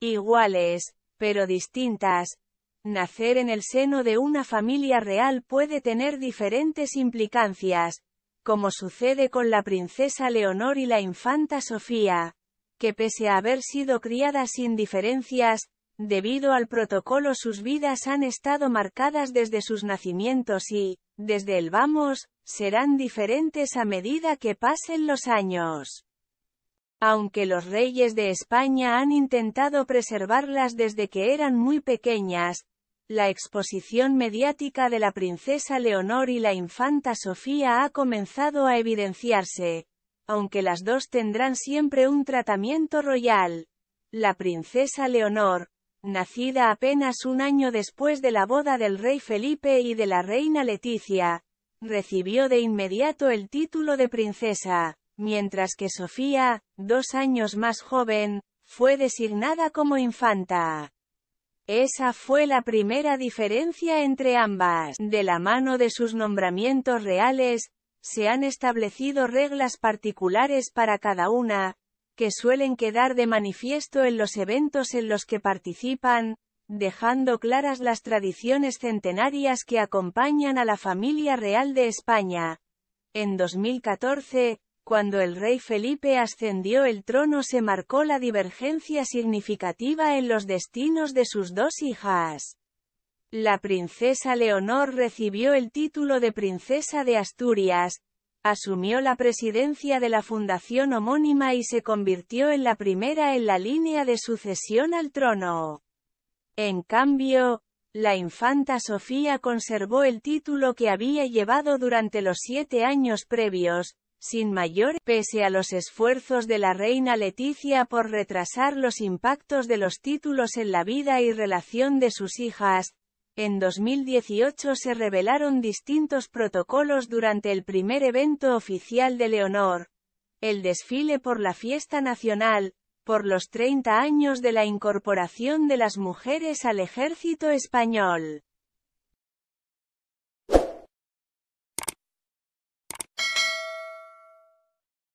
iguales, pero distintas. Nacer en el seno de una familia real puede tener diferentes implicancias, como sucede con la princesa Leonor y la infanta Sofía, que pese a haber sido criadas sin diferencias, debido al protocolo sus vidas han estado marcadas desde sus nacimientos y, desde el vamos, serán diferentes a medida que pasen los años. Aunque los reyes de España han intentado preservarlas desde que eran muy pequeñas, la exposición mediática de la princesa Leonor y la infanta Sofía ha comenzado a evidenciarse, aunque las dos tendrán siempre un tratamiento royal. La princesa Leonor, nacida apenas un año después de la boda del rey Felipe y de la reina Leticia, recibió de inmediato el título de princesa mientras que Sofía, dos años más joven, fue designada como infanta. Esa fue la primera diferencia entre ambas. De la mano de sus nombramientos reales, se han establecido reglas particulares para cada una, que suelen quedar de manifiesto en los eventos en los que participan, dejando claras las tradiciones centenarias que acompañan a la familia real de España. En 2014, cuando el rey Felipe ascendió el trono se marcó la divergencia significativa en los destinos de sus dos hijas. La princesa Leonor recibió el título de princesa de Asturias, asumió la presidencia de la fundación homónima y se convirtió en la primera en la línea de sucesión al trono. En cambio, la infanta Sofía conservó el título que había llevado durante los siete años previos, sin mayor, pese a los esfuerzos de la reina Leticia por retrasar los impactos de los títulos en la vida y relación de sus hijas. En 2018 se revelaron distintos protocolos durante el primer evento oficial de Leonor, el desfile por la fiesta nacional, por los 30 años de la incorporación de las mujeres al ejército español.